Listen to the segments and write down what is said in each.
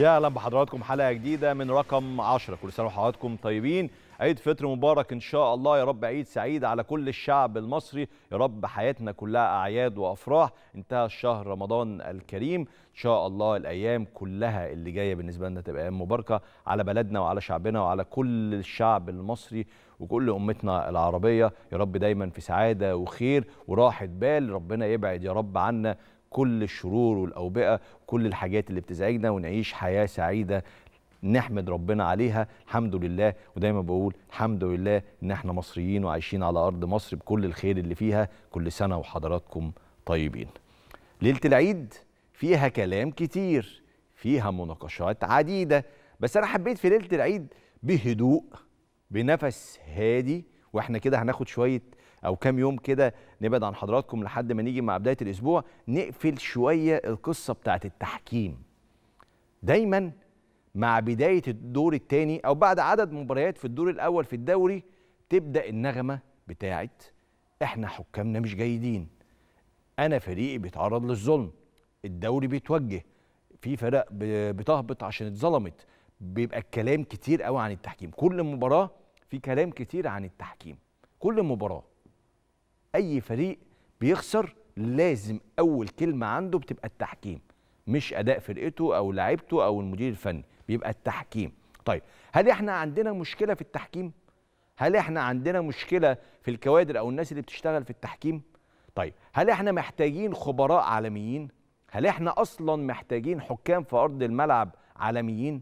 يا اهلا بحضراتكم حلقه جديده من رقم 10 كل سنه وحضراتكم طيبين عيد فطر مبارك ان شاء الله يا رب عيد سعيد على كل الشعب المصري يا رب حياتنا كلها اعياد وافراح انتهى الشهر رمضان الكريم ان شاء الله الايام كلها اللي جايه بالنسبه لنا تبقى ايام مباركه على بلدنا وعلى شعبنا وعلى كل الشعب المصري وكل امتنا العربيه يا رب دايما في سعاده وخير وراحه بال ربنا يبعد يا رب عنا كل الشرور والأوبئة كل الحاجات اللي بتزعجنا ونعيش حياة سعيدة نحمد ربنا عليها الحمد لله ودايما بقول الحمد لله ان احنا مصريين وعايشين على ارض مصر بكل الخير اللي فيها كل سنه وحضراتكم طيبين ليله العيد فيها كلام كتير فيها مناقشات عديده بس انا حبيت في ليله العيد بهدوء بنفس هادي واحنا كده هناخد شويه او كام يوم كده نبعد عن حضراتكم لحد ما نيجي مع بدايه الاسبوع نقفل شويه القصه بتاعه التحكيم دايما مع بدايه الدور الثاني او بعد عدد مباريات في الدور الاول في الدوري تبدا النغمه بتاعه احنا حكامنا مش جيدين انا فريقي بيتعرض للظلم الدوري بيتوجه في فرق بتهبط عشان اتظلمت بيبقى الكلام كتير قوي عن التحكيم كل مباراه في كلام كتير عن التحكيم كل مباراه اي فريق بيخسر لازم اول كلمه عنده بتبقى التحكيم مش اداء فرقته او لعيبته او المدير الفني بيبقى التحكيم طيب هل احنا عندنا مشكله في التحكيم هل احنا عندنا مشكله في الكوادر او الناس اللي بتشتغل في التحكيم طيب هل احنا محتاجين خبراء عالميين هل احنا اصلا محتاجين حكام في ارض الملعب عالميين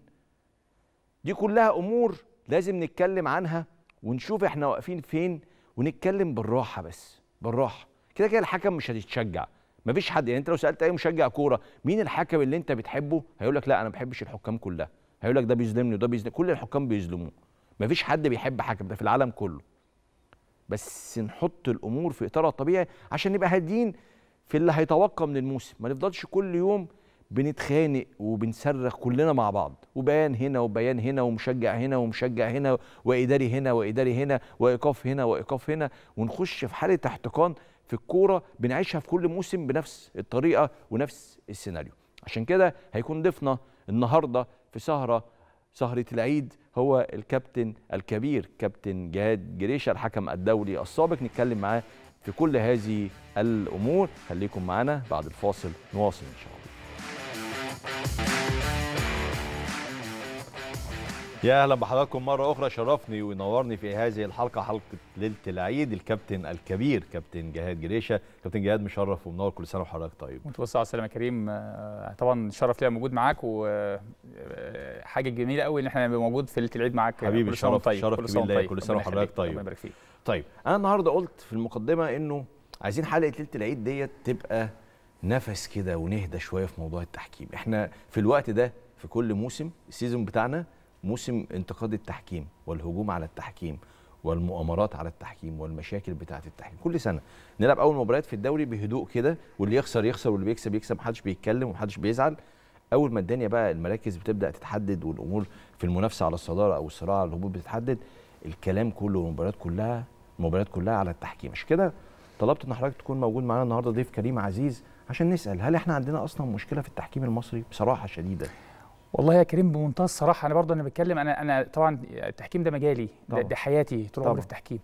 دي كلها امور لازم نتكلم عنها ونشوف احنا واقفين فين ونتكلم بالراحه بس بالراحه كده كده الحكم مش هتتشجع مفيش حد يعني انت لو سالت اي مشجع كوره مين الحكم اللي انت بتحبه هيقول لك لا انا ما بحبش الحكام كلها هيقول لك ده بيظلمني وده بيظلم كل الحكام بيظلموه مفيش حد بيحب حكم ده في العالم كله بس نحط الامور في اطارها الطبيعي عشان نبقى هادين في اللي هيتوقع من الموسم ما نفضلش كل يوم بنتخانق وبنصرخ كلنا مع بعض وبيان هنا وبيان هنا ومشجع هنا ومشجع هنا واداري هنا واداري هنا وايقاف هنا وايقاف هنا ونخش في حاله احتقان في الكوره بنعيشها في كل موسم بنفس الطريقه ونفس السيناريو عشان كده هيكون ضيفنا النهارده في سهره سهره العيد هو الكابتن الكبير كابتن جهاد جريشه الحكم الدولي السابق نتكلم معاه في كل هذه الامور خليكم معانا بعد الفاصل نواصل ان شاء الله يا اهلا بحضراتكم مره اخرى شرفني وينورني في هذه الحلقه حلقه ليله العيد الكابتن الكبير كابتن جهاد جريشه كابتن جهاد مشرف ومنور كل سنه وحضرتك طيب وانت بص على السلامه يا كريم آه، طبعا شرف ليا موجود معاك وحاجه آه، جميله قوي ان احنا نبقى موجود في ليله العيد معاك حبيبي كل شرف طيب. شرف كل كبير ليا طيب. كل سنه وحضرتك طيب الله يبارك طيب انا النهارده قلت في المقدمه انه عايزين حلقه ليله العيد ديت تبقى نفس كده ونهدى شويه في موضوع التحكيم احنا في الوقت ده في كل موسم السيزون بتاعنا موسم انتقاد التحكيم والهجوم على التحكيم والمؤامرات على التحكيم والمشاكل بتاعه التحكيم كل سنه نلعب اول مباريات في الدوري بهدوء كده واللي يخسر يخسر واللي بيكسب يكسب محدش بيتكلم ومحدش بيزعل اول ما الدنيا بقى المراكز بتبدا تتحدد والامور في المنافسه على الصداره او الصراع على الهبوط بتتحدد الكلام كله والمباريات كلها المباريات كلها على التحكيم عشان كده طلبت ان حضرتك تكون موجود معانا النهارده ضيف كريم عزيز عشان نسال هل احنا عندنا اصلا مشكله في التحكيم المصري بصراحه شديده والله يا كريم بمنتهى الصراحه انا برضه انا بتكلم انا انا طبعا التحكيم ده مجالي ده, ده حياتي طول عمري في التحكيم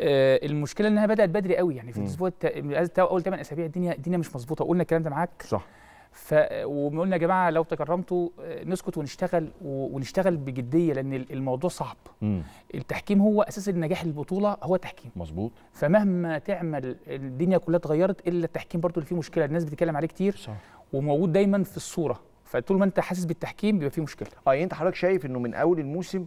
آه المشكله انها بدات بدري قوي يعني في الاسبوع الت... اول 8 اسابيع الدنيا الدنيا مش مظبوطه قلنا الكلام ده معاك صح ف وقلنا يا جماعه لو تكرمتوا آه، نسكت ونشتغل و... ونشتغل بجديه لان الموضوع صعب مم. التحكيم هو اساس النجاح البطوله هو تحكيم مظبوط فمهما تعمل الدنيا كلها اتغيرت الا التحكيم برضه اللي فيه مشكله الناس بتتكلم عليه كتير صح. وموجود دايما في الصوره فطول ما انت حاسس بالتحكيم بيبقى في مشكله اه يعني انت حضرتك شايف انه من اول الموسم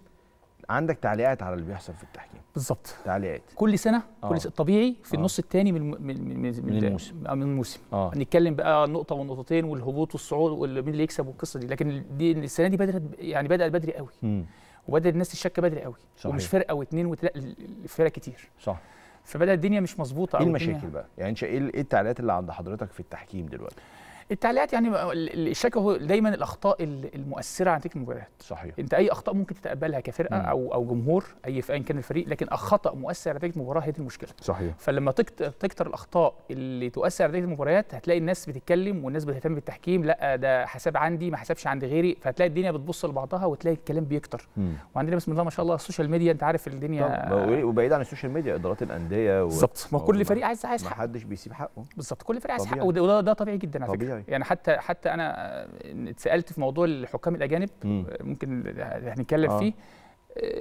عندك تعليقات على اللي بيحصل في التحكيم بالظبط تعليقات كل سنه آه. كل سنة طبيعي في آه. النص الثاني من من من, من, من الموسم آه، من الموسم آه. نتكلم بقى نقطه ونقطتين والهبوط والصعود ومين اللي يكسب والقصه دي لكن دي السنه دي بدات يعني بدات بدري قوي م. وبدات الناس تشك بدري قوي صحيح. ومش فرقه واثنين وفرق كتير صح فبدات الدنيا مش مظبوطه ايه المشاكل بقى يعني إيه, ايه التعليقات اللي عند حضرتك في التحكيم دلوقتي التعليقات يعني الشكوى هو دايما الاخطاء المؤثره على نتيجه المباريات صحيح انت اي اخطاء ممكن تتقبلها كفرقه مم. او او جمهور اي فئه كان الفريق لكن خطا مؤثر على نتيجه المباراه هي دي المشكله صحيح فلما تكتر الاخطاء اللي تؤثر على نتيجه المباريات هتلاقي الناس بتتكلم والناس بتهتم بالتحكيم لا ده حساب عندي ما حسابش عند غيري فهتلاقي الدنيا بتبص لبعضها وتلاقي الكلام بيكتر مم. وعندنا بسم الله ما شاء الله السوشيال ميديا انت عارف الدنيا إيه؟ وبعيد عن السوشيال ميديا ادارات الانديه بالظبط ما كل فريق عايز عايز حقه ما حدش بيسيب حقه بالظبط كل فريق عايز حقه وده ده طبيعي جدا على فكره طبيعي يعني حتى حتى انا آه، اتسالت في موضوع الحكام الاجانب مم. ممكن هنتكلم آه. فيه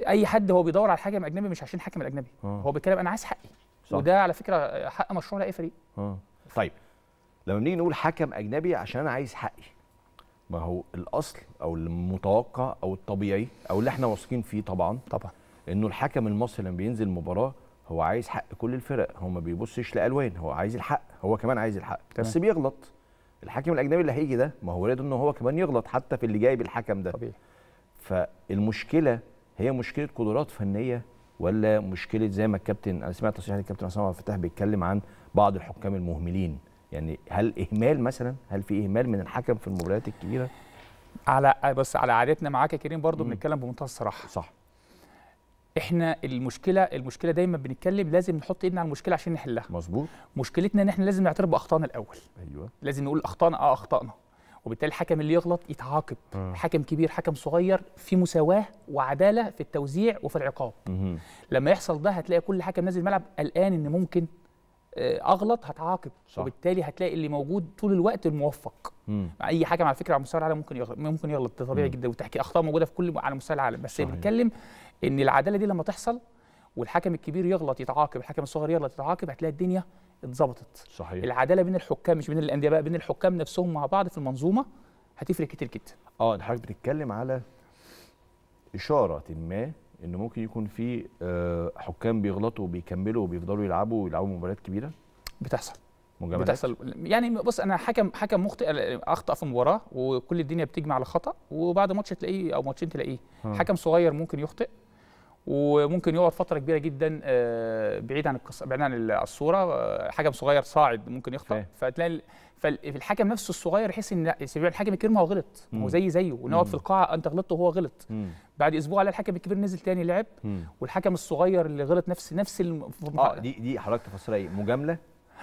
اي حد هو بيدور على حاجه اجنبي مش عشان حكم الاجنبي آه. هو بيتكلم انا عايز حقي صح. وده على فكره آه، حق مشروع لاي فريق آه. طيب لما بنيجي نقول حكم اجنبي عشان انا عايز حقي ما هو الاصل او المتوقع او الطبيعي او اللي احنا واثقين فيه طبعا طبعا انه الحكم المصري لما بينزل مباراه هو عايز حق كل الفرق هو ما بيبصش لالوان هو عايز الحق هو كمان عايز الحق بس بيغلط الحكم الاجنبي اللي هيجي ده ما هو وارد ان هو كمان يغلط حتى في اللي جايب الحكم ده طبيعي. فالمشكله هي مشكله قدرات فنيه ولا مشكله زي ما الكابتن انا سمعت تصريح الكابتن عصام عبد الفتاح بيتكلم عن بعض الحكام المهملين يعني هل اهمال مثلا هل في اهمال من الحكم في المباريات الكبيره على بس على عادتنا معاك يا كريم برضو بنتكلم بمنتهى الصراحه صح احنا المشكله المشكله دايما بنتكلم لازم نحط ايدنا على المشكله عشان نحلها مظبوط مشكلتنا ان احنا لازم نعترف باخطائنا الاول ايوه لازم نقول اخطائنا اه اخطائنا وبالتالي الحكم اللي يغلط يتعاقب آه. حكم كبير حكم صغير في مساواه وعداله في التوزيع وفي العقاب مه. لما يحصل ده هتلاقي كل حكم نازل الملعب قلقان ان ممكن آه، اغلط هتعاقب صح. وبالتالي هتلاقي اللي موجود طول الوقت الموفق مع اي حكم على فكره على مستوى العالم ممكن يغلط ممكن يغلط ده طبيعي مم. جدا وتحكي اخطاء موجوده في كل على مستوى العالم بس بنتكلم ان العداله دي لما تحصل والحكم الكبير يغلط يتعاقب الحكم الصغير يغلط يتعاقب هتلاقي الدنيا اتظبطت صحيح العداله بين الحكام مش بين الانديه بقى بين الحكام نفسهم مع بعض في المنظومه هتفرق كتير جدا اه حضرتك بتتكلم على اشاره ما ان ممكن يكون في آه، حكام بيغلطوا وبيكملوا وبيفضلوا يلعبوا ويلعبوا مباريات كبيره بتحصل مجاملات بتحصل يعني بص انا حكم حكم مخطئ اخطا في مباراه وكل الدنيا بتجمع على خطا وبعد ماتش تلاقيه او ماتشين تلاقيه حكم صغير ممكن يخطئ وممكن يقعد فتره كبيره جدا آه، بعيد عن القصه بعيد عن الصوره آه، حكم صغير صاعد ممكن يخطا فتلاقي فالحكم نفسه الصغير يحس ان الحكم الكبير ما هو غلط هو زي زيه ونقعد في القاعه انت غلطت وهو غلط بعد اسبوع على الحكم الكبير نزل تاني لعب والحكم الصغير اللي غلط نفس نفس الم... اه دي دي حضرتك تفسرها ايه مجامله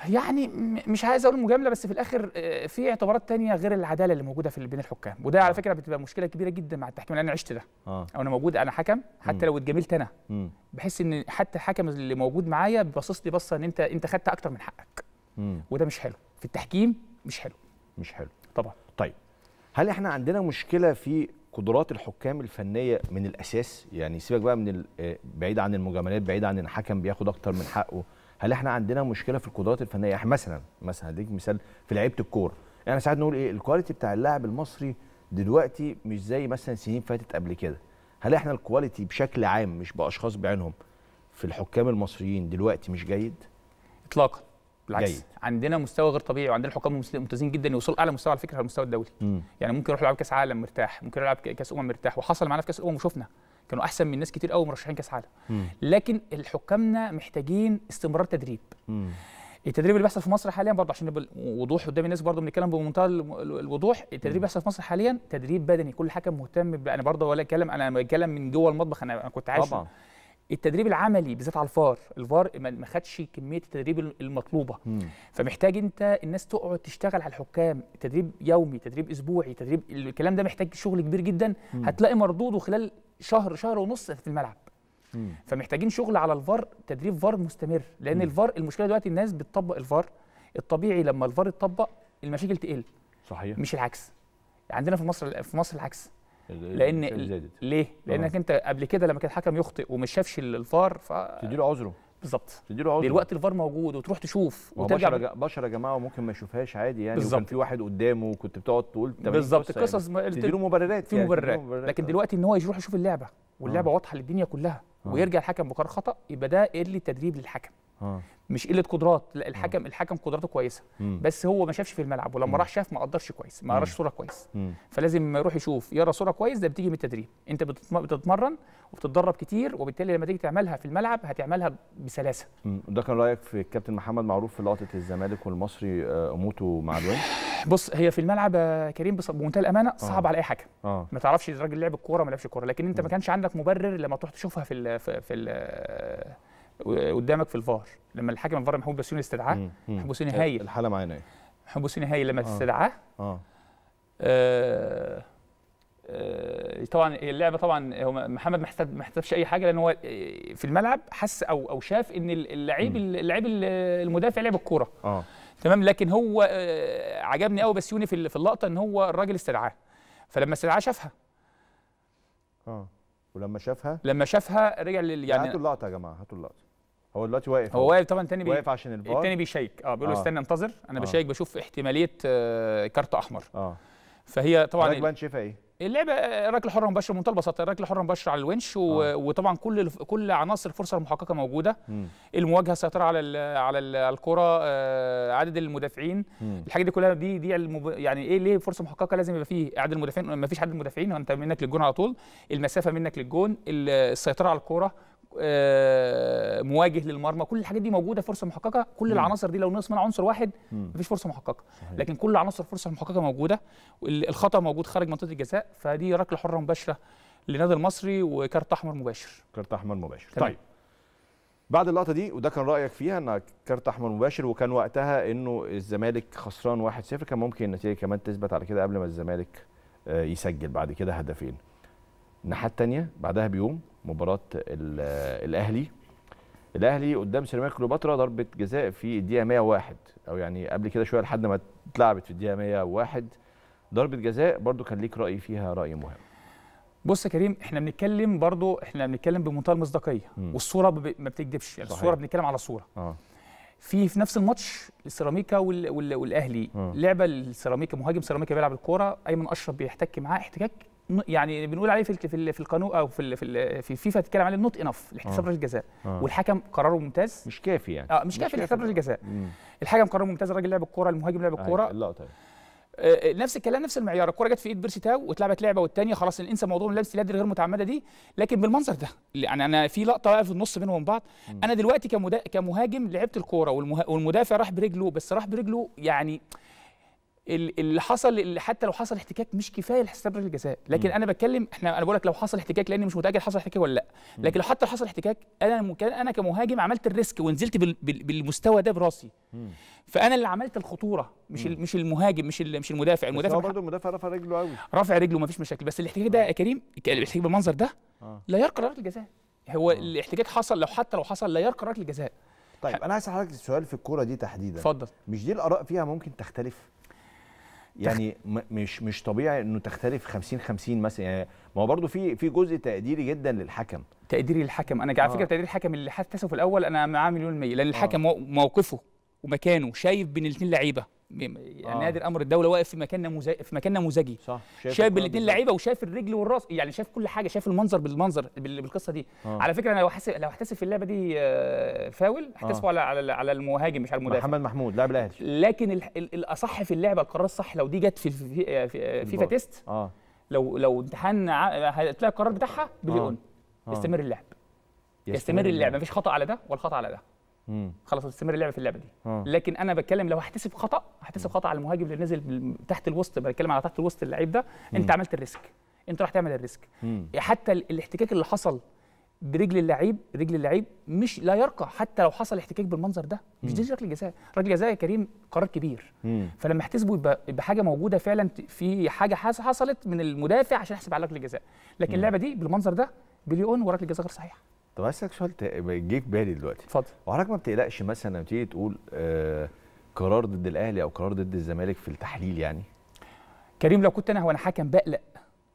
يعني مش عايز اقول مجامله بس في الاخر آه، في اعتبارات تانية غير العداله اللي موجوده في بين الحكام وده على آه. فكره بتبقى مشكله كبيره جدا مع التحكيم لان انا عشت ده آه. او انا موجود انا حكم حتى لو اتجاملت انا بحس ان حتى الحكم اللي موجود معايا بيبصص لي بصه ان انت انت خدت اكتر من حقك مم. وده مش حلو في التحكيم مش حلو مش حلو طبعا طيب هل احنا عندنا مشكله في قدرات الحكام الفنيه من الاساس يعني سيبك بقى من آه، بعيد عن المجاملات بعيد عن الحكم بياخد اكتر من حقه هل احنا عندنا مشكله في القدرات الفنيه احنا يعني مثلا مثلا هديك مثال في لعيبه الكوره احنا يعني ساعات نقول ايه الكواليتي بتاع اللاعب المصري دلوقتي مش زي مثلا سنين فاتت قبل كده هل احنا الكواليتي بشكل عام مش باشخاص بعينهم في الحكام المصريين دلوقتي مش جيد اطلاقا بالعكس جيد. عندنا مستوى غير طبيعي وعندنا حكام ممتازين جدا يوصلوا اعلى مستوى على فكره على المستوى الدولي م. يعني ممكن يروح يلعب كاس عالم مرتاح ممكن يلعب كاس امم مرتاح وحصل معانا في كاس الامم وشفنا كانوا احسن من ناس كتير قوي مرشحين كاس عالم لكن حكامنا محتاجين استمرار تدريب التدريب اللي بيحصل في مصر حاليا برضه عشان نبقى وضوح قدام الناس برضه بنتكلم بمنتهى الوضوح التدريب اللي بيحصل في مصر حاليا تدريب بدني كل حكم مهتم ب... انا برضه ولا كلام انا بتكلم من جوه المطبخ انا كنت عايش طبعا التدريب العملي بالذات على الفار الفار ما خدش كميه التدريب المطلوبه مم. فمحتاج انت الناس تقعد تشتغل على الحكام تدريب يومي تدريب اسبوعي تدريب الكلام ده محتاج شغل كبير جدا مم. هتلاقي مردوده خلال شهر شهر ونص في الملعب مم. فمحتاجين شغل على الفار تدريب فار مستمر لان مم. الفار المشكله دلوقتي الناس بتطبق الفار الطبيعي لما الفار يتطبق المشاكل تقل صحيح مش العكس عندنا في مصر في مصر العكس لان ليه لانك آه. انت قبل كده لما كان الحكم يخطئ ومش شافش الفار ف تديله عذره بالظبط تديله عذر دلوقتي الفار موجود وتروح تشوف وترجع بشر بشر يا جماعه وممكن ما يشوفهاش عادي يعني بالزبط. وكان في واحد قدامه وكنت بتقعد تقول إيه بالظبط يعني؟ القصص يعني. تديله مبررات في يعني. مبررات. مبررات لكن دلوقتي ان هو يروح يشوف اللعبه واللعبه آه. واضحه للدنيا كلها آه. ويرجع الحكم بقرار خطا يبقى ده قله تدريب للحكم آه. مش قله قدرات لا آه. الحكم آه. الحكم قدراته كويسه مم. بس هو ما شافش في الملعب ولما راح شاف ما قدرش كويس ما قراش صوره كويس مم. فلازم يروح يشوف يرى صوره كويس ده بتيجي من التدريب انت بتتمرن وبتتدرب كتير وبالتالي لما تيجي تعملها في الملعب هتعملها بسلاسه ده كان رايك في الكابتن محمد معروف في لقطه الزمالك والمصري آه، اموته مع الوين بص هي في الملعب آه، كريم بمنتهى الامانه صعب آه. على اي حكم آه. ما تعرفش الراجل لعب الكوره ما لعبش الكوره لكن انت ما كانش عندك مبرر لما تروح تشوفها في الـ في الـ قدامك في الفار لما الحكم الفار محمود بسيوني استدعاه محمود بسيون هايل الحاله معانا ايه محمود بسيون هايل لما آه. استدعاه آه. آه. آه. طبعا اللعبه طبعا هو محمد ما محتب اي حاجه لان هو في الملعب حس او او شاف ان اللعيب اللعيب المدافع لعب الكوره اه تمام لكن هو آه، عجبني قوي بسيوني في في اللقطه ان هو الراجل استدعاه فلما استدعاه شافها اه ولما شافها لما شافها رجع لل يعني هاتوا اللقطه يا جماعه هاتوا اللقطه هو دلوقتي واقف هو واقف طبعا تاني بي... واقف عشان الفار التاني بيشيك اه بيقول له آه. استنى انتظر انا آه. بشيك بشوف احتماليه آه كارت احمر اه فهي طبعا حضرتك بقى شايفها ايه؟ اللعبه ركله آه، حره مباشره بمنتهى البساطه ركله حره مباشره على الونش و... آه. وطبعا كل كل عناصر الفرصه المحققه موجوده م. المواجهه السيطره على ال... على الكره آه عدد المدافعين م. الحاجات دي كلها دي دي المب... يعني ايه ليه فرصه محققه لازم يبقى فيه عدد المدافعين ما فيش عدد مدافعين وانت منك للجون على طول المسافه منك للجون السيطره على الكره آه، مواجه للمرمى كل الحاجات دي موجوده فرصه محققه كل مم. العناصر دي لو نقص منها عنصر واحد مفيش فرصه محققه صحيح. لكن كل عناصر فرصه محققه موجوده الخطا موجود خارج منطقه الجزاء فدي ركله حره مباشره للنادي المصري وكارت احمر مباشر كارت احمر مباشر طيب, طيب. بعد اللقطه دي وده كان رايك فيها ان كارت احمر مباشر وكان وقتها انه الزمالك خسران 1-0 كان ممكن النتيجه كمان تثبت على كده قبل ما الزمالك آه، يسجل بعد كده هدفين الناحيه الثانيه بعدها بيوم مباراه الاهلي الاهلي قدام سيراميكا كليوباترا ضربه جزاء في الدقيقه 101 او يعني قبل كده شويه لحد ما اتلعبت في الدقيقه 101 ضربه جزاء برضو كان ليك راي فيها راي مهم بص يا كريم احنا بنتكلم برضو احنا بنتكلم بمنتهى المصداقيه والصوره ب... ما بتكذبش يعني الصوره بنتكلم على صوره آه. في في نفس الماتش السيراميكا وال... وال... والاهلي آه. لعبه السيراميكا مهاجم سيراميكا بيلعب الكوره ايمن اشرف بيحتك معاه احتكاك يعني بنقول عليه في في, في القانون او في في, في فيفا تتكلم عليه نوت انف الاحتساب آه. رجل جزاء آه. والحكم قراره ممتاز مش كافي يعني اه مش, مش كافي الاحتساب رجل جزاء الحكم قراره ممتاز الراجل لعب الكوره المهاجم لعب الكوره أيوة، آه. اللقطه نفس الكلام نفس المعيار الكره جت في ايد بيرسي تاو واتلعبت لعبه والثانيه خلاص انسى موضوع اللبس اليد الغير متعمده دي لكن بالمنظر ده يعني انا في لقطه في النص بينهم بعض انا دلوقتي كمهاجم لعبت الكوره والمدافع راح برجله بس راح برجله يعني اللي حصل اللي حتى لو حصل احتكاك مش كفايه لحساب ركله الجزاء لكن م. انا بتكلم احنا انا بقول لك لو حصل احتكاك لاني مش متاكد حصل احتكاك ولا لا لكن لو حتى حصل احتكاك انا انا كمهاجم عملت الريسك ونزلت بال بال بالمستوى ده براسي م. فانا اللي عملت الخطوره مش مش المهاجم مش مش المدافع المدافع هو برضه المدافع رفع رجله قوي رفع رجله مفيش مشاكل بس الاحتكاك ده آه. يا كريم الاحتكاك بالمنظر ده آه. لا يرقى ركله الجزاء هو آه. الاحتكاك حصل لو حتى لو حصل لا يرقى ركله الجزاء طيب انا عايز اسالك سؤال في الكوره دي تحديدا اتفضل مش دي الاراء فيها ممكن تختلف يعني مش مش طبيعي انه تختلف 50 50 مثلا يعني ما هو برضه في في جزء تقديري جدا للحكم تقديري للحكم انا على آه. فكره تقدير الحكم اللي حسسه في الاول انا معاه مليون مية لان الحكم آه. موقفه ومكانه شايف بين الاثنين لعيبه يعني آه. نادي الامر الدوله واقف في مكان نموذجي في مكان نموذجي صح شايف, شايف بين الاثنين لعيبه وشايف الرجل والراس يعني شايف كل حاجه شايف المنظر بالمنظر بالقصه دي آه. على فكره انا لو حاسب لو احتسب في اللعبه دي آه، فاول احتسبه آه. على على على المهاجم مش على المدافع محمد محمود لاعب الاهلي لكن ال ال الاصح في اللعبه القرار الصح لو دي جت في في آه، في آه، فيفا تيست آه. لو لو امتحان هتلاقي القرار بتاعها بليون آه. آه. استمر اللعب يستمر, يستمر اللعب مفيش خطا على ده ولا خطا على ده خلاص هتستمر اللعب في اللعبه دي آه. لكن انا بتكلم لو هحتسب خطا هحتسب خطا على المهاجم اللي نزل تحت الوسط بتكلم على تحت الوسط اللعيب ده انت عملت الريسك انت راح تعمل الريسك مم. حتى الاحتكاك اللي حصل برجل اللعيب رجل اللعيب مش لا يرقى حتى لو حصل احتكاك بالمنظر ده مش دي ركله جزاء ركله جزاء يا كريم قرار كبير مم. فلما احتسبه يبقى, يبقى حاجه موجوده فعلا في حاجه حصلت من المدافع عشان احسب على ركله جزاء لكن اللعبه دي بالمنظر ده بليون وركله جزاء غير صحيحه طب عايز اسالك سؤال جه في بالي دلوقتي اتفضل وحضرتك ما بتقلقش مثلا لما تيجي تقول آه، قرار ضد الاهلي او قرار ضد الزمالك في التحليل يعني كريم لو كنت انا وانا حكم بقلق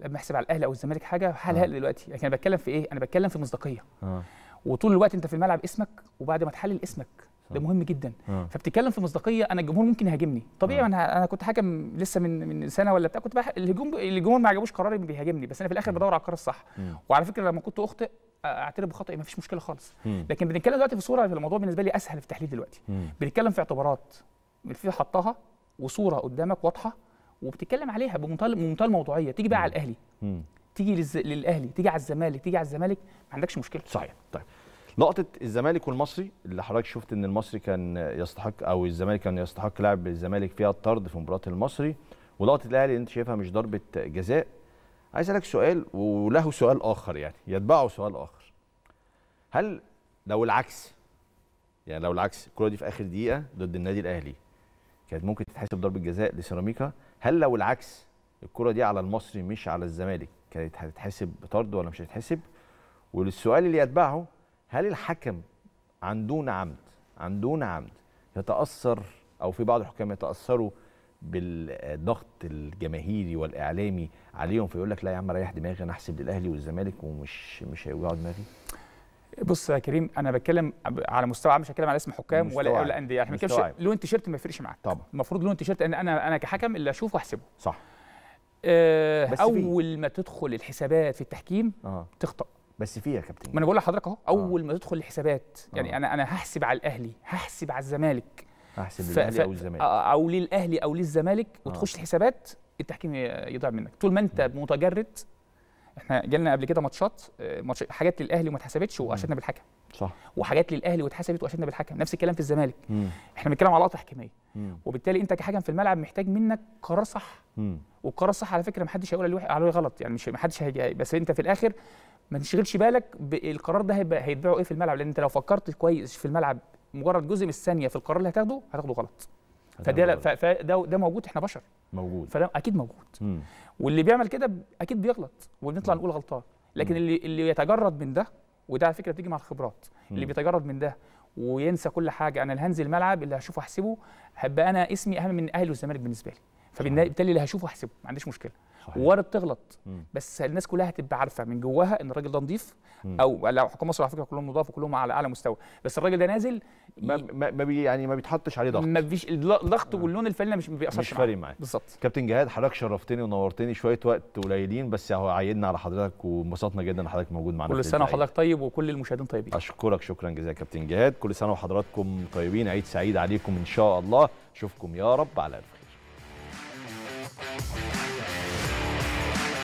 لما احسب على الاهلي او الزمالك حاجه هل هقلق آه. دلوقتي لكن انا بتكلم في ايه انا بتكلم في مصداقيه آه. وطول الوقت انت في الملعب اسمك وبعد ما تحلل اسمك ده مهم جدا آه. فبتتكلم في مصداقيه انا الجمهور ممكن يهاجمني طبيعي آه. انا انا كنت حاكم لسه من من سنه ولا بتاع كنت بح... الهجوم الجمهور ما عجبوش قراري بيهاجمني بس انا في الاخر بدور على القرار الصح وعلى فكره لما كنت اخطئ اعترف بخطئي ما فيش مشكله خالص مم. لكن بنتكلم دلوقتي في صوره في الموضوع بالنسبه لي اسهل في التحليل دلوقتي مم. بنتكلم في اعتبارات في حطها وصوره قدامك واضحه وبتتكلم عليها بمنتهى بمنتهى الموضوعيه تيجي بقى مم. على الاهلي مم. تيجي للز... للاهلي تيجي على الزمالك تيجي على الزمالك ما عندكش مشكله صحيح طيب نقطة الزمالك والمصري اللي حضرتك شفت ان المصري كان يستحق او الزمالك كان يستحق لاعب الزمالك فيها الطرد في مباراة المصري ولقطة الاهلي انت شايفها مش ضربة جزاء عايز اسالك سؤال وله سؤال اخر يعني يتبعه سؤال اخر هل لو العكس يعني لو العكس الكره دي في اخر دقيقه ضد النادي الاهلي كانت ممكن تتحسب ضربه جزاء لسيراميكا هل لو العكس الكره دي على المصري مش على الزمالك كانت هتتحسب بطرد ولا مش هتتحسب والسؤال اللي يتبعه هل الحكم عن دون عمد عن دون عمد يتاثر او في بعض الحكام يتاثروا بالضغط الجماهيري والاعلامي عليهم فيقول لك لا يا عم ريح دماغي انا احسب للاهلي والزمالك ومش مش هيوجعوا دماغي بص يا كريم انا بتكلم على مستوى عام مش هتكلم على اسم حكام ولا ولا انديه يعني احنا بنتكلم لون تيشيرت ما يفرقش معاك طبعا المفروض لون تيشيرت ان انا انا كحكم اللي اشوفه احسبه صح آه اول فيه. ما تدخل الحسابات في التحكيم آه. تخطا بس فيها يا كابتن ما انا بقول لحضرتك اهو اول آه. ما تدخل الحسابات يعني آه. انا انا هحسب على الاهلي هحسب على الزمالك احسن للاهلي او الزمالك آه، آه، او للاهلي او للزمالك آه. وتخش آه. الحسابات التحكيم يضيع منك طول ما انت متجرد احنا جالنا قبل كده ماتشات حاجات للاهلي وما اتحسبتش واشدنا بالحكم صح وحاجات للاهلي واتحسبت واشدنا بالحكم نفس الكلام في الزمالك مم. احنا بنتكلم على لقطه تحكيميه وبالتالي انت كحكم في الملعب محتاج منك قرار صح والقرار الصح على فكره ما حدش هيقول عليه غلط يعني مش ما حدش هيجي بس انت في الاخر ما تشغلش بالك القرار ده هيبقى هيتباعوا ايه في الملعب لان انت لو فكرت كويس في الملعب مجرد جزء من الثانيه في القرار اللي هتاخده هتاخده غلط فده فده ده موجود احنا بشر موجود فده اكيد موجود مم. واللي بيعمل كده اكيد بيغلط وبنطلع نقول غلطان لكن مم. اللي اللي يتجرد من ده وده على فكره بتيجي مع الخبرات مم. اللي بيتجرد من ده وينسى كل حاجه انا اللي هنزل الملعب اللي هشوفه احسبه هبقى انا اسمي اهم من اهلي والزمالك بالنسبه لي فبالتالي اللي هشوفه هحسبه ما عنديش مشكله صحيح. وارد تغلط مم. بس الناس كلها هتبقى عارفه من جواها ان الراجل ده نضيف او لو حكام مصر على فكره كلهم نضاف وكلهم على اعلى مستوى بس الراجل ده نازل ما, ما, ما بي يعني ما بيتحطش عليه ضغط ما فيش الضغط آه. واللون الفني مش بيأثر بيأثرش مش فارق معاه بالظبط كابتن جهاد حضرتك شرفتني ونورتني شويه وقت قليلين بس هو عيدنا على حضرتك وانبسطنا جدا ان حضرتك موجود معانا كل سنه وحضرتك طيب وكل المشاهدين طيبين اشكرك شكرا جزيلا كابتن جهاد كل سنه وحضراتكم طيبين عيد سعيد عليكم ان شاء الله اشوفكم يا رب على الف Bye.